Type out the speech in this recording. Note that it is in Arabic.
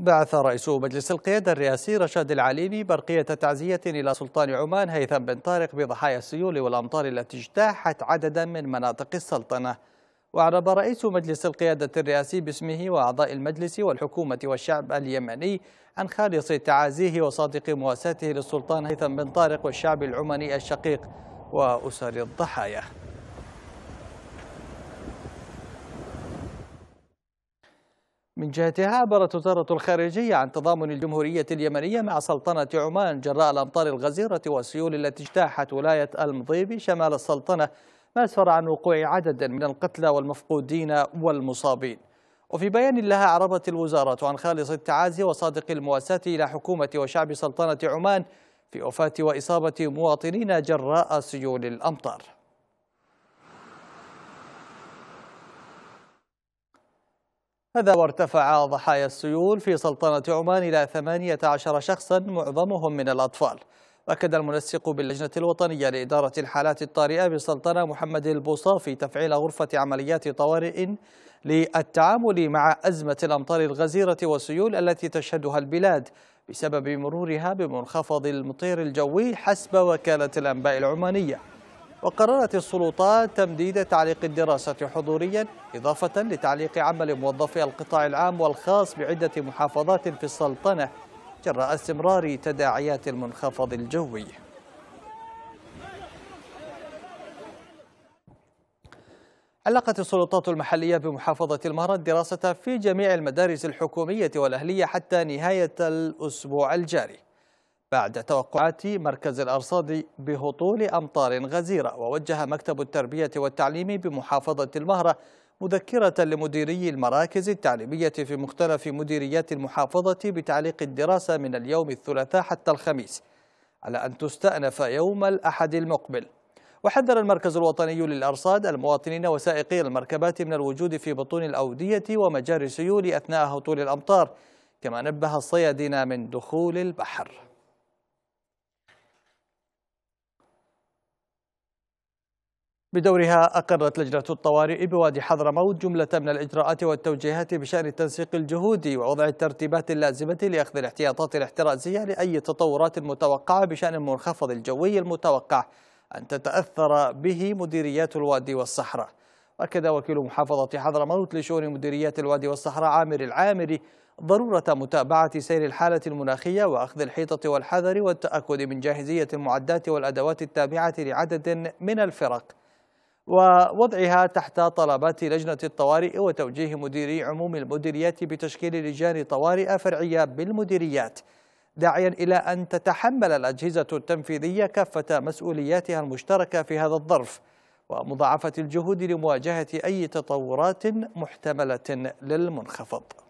بعث رئيس مجلس القيادة الرئاسي رشاد العليمي برقية تعزية إلى سلطان عمان هيثم بن طارق بضحايا السيول والأمطار التي اجتاحت عددا من مناطق السلطنة وأعرب رئيس مجلس القيادة الرئاسي باسمه وأعضاء المجلس والحكومة والشعب اليمني عن خالص تعازيه وصادق مواساته للسلطان هيثم بن طارق والشعب العماني الشقيق وأسر الضحايا من جهتها عبرت وزارة الخارجية عن تضامن الجمهورية اليمنية مع سلطنة عمان جراء الأمطار الغزيرة والسيول التي اجتاحت ولاية المضيبي شمال السلطنة ما أسفر عن وقوع عدد من القتلى والمفقودين والمصابين وفي بيان لها عربت الوزارة عن خالص التعازي وصادق المواساة إلى حكومة وشعب سلطنة عمان في وفاة وإصابة مواطنين جراء سيول الأمطار هذا وارتفع ضحايا السيول في سلطنة عمان إلى 18 شخصا معظمهم من الأطفال أكد المنسق باللجنة الوطنية لإدارة الحالات الطارئة بالسلطنة محمد البوصافي تفعيل غرفة عمليات طوارئ للتعامل مع أزمة الأمطار الغزيرة والسيول التي تشهدها البلاد بسبب مرورها بمنخفض المطير الجوي حسب وكالة الأنباء العمانية وقررت السلطات تمديد تعليق الدراسة حضوريا إضافة لتعليق عمل موظفي القطاع العام والخاص بعدة محافظات في السلطنة جراء استمرار تداعيات المنخفض الجوي علقت السلطات المحلية بمحافظة المهرة الدراسة في جميع المدارس الحكومية والأهلية حتى نهاية الأسبوع الجاري بعد توقعات مركز الأرصاد بهطول أمطار غزيرة ووجه مكتب التربية والتعليم بمحافظة المهرة مذكرة لمديري المراكز التعليمية في مختلف مديريات المحافظة بتعليق الدراسة من اليوم الثلاثاء حتى الخميس على أن تستأنف يوم الأحد المقبل وحذر المركز الوطني للأرصاد المواطنين وسائقي المركبات من الوجود في بطون الأودية ومجاري السيول أثناء هطول الأمطار كما نبه الصيادين من دخول البحر بدورها أقرت لجنة الطوارئ بوادي حضرموت جملة من الإجراءات والتوجيهات بشأن التنسيق الجهودي ووضع الترتيبات اللازمة لأخذ الاحتياطات الاحترازية لأي تطورات متوقعة بشأن المنخفض الجوي المتوقع أن تتأثر به مديريات الوادي والصحراء أكد وكيل محافظة حضرموت لشؤون مديريات الوادي والصحراء عامر العامري ضرورة متابعة سير الحالة المناخية وأخذ الحيطة والحذر والتأكد من جاهزية المعدات والأدوات التابعة لعدد من الفرق ووضعها تحت طلبات لجنة الطوارئ وتوجيه مديري عموم المديريات بتشكيل لجان طوارئ فرعية بالمديريات داعيا إلى أن تتحمل الأجهزة التنفيذية كافة مسؤولياتها المشتركة في هذا الظرف ومضاعفة الجهود لمواجهة أي تطورات محتملة للمنخفض